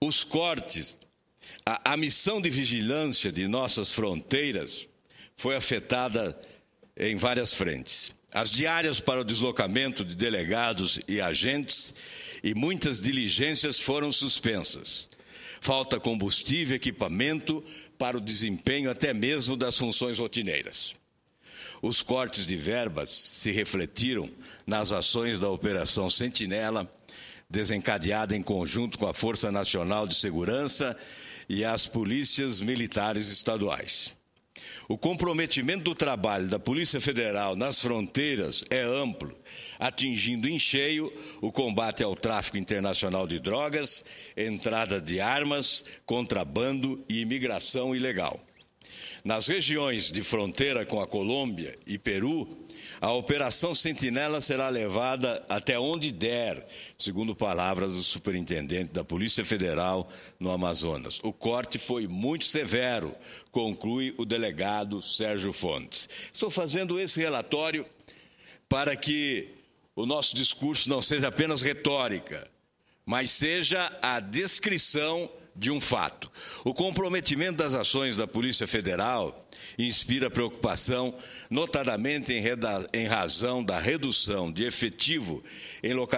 os cortes, a, a missão de vigilância de nossas fronteiras foi afetada em várias frentes. As diárias para o deslocamento de delegados e agentes e muitas diligências foram suspensas. Falta combustível, equipamento para o desempenho até mesmo das funções rotineiras. Os cortes de verbas se refletiram nas ações da Operação Sentinela desencadeada em conjunto com a Força Nacional de Segurança e as polícias militares estaduais. O comprometimento do trabalho da Polícia Federal nas fronteiras é amplo, atingindo em cheio o combate ao tráfico internacional de drogas, entrada de armas, contrabando e imigração ilegal. Nas regiões de fronteira com a Colômbia e Peru, a Operação Sentinela será levada até onde der, segundo palavras do superintendente da Polícia Federal no Amazonas. O corte foi muito severo, conclui o delegado Sérgio Fontes. Estou fazendo esse relatório para que o nosso discurso não seja apenas retórica, mas seja a descrição de um fato. O comprometimento das ações da Polícia Federal inspira preocupação, notadamente em, razão da redução de efetivo em localidades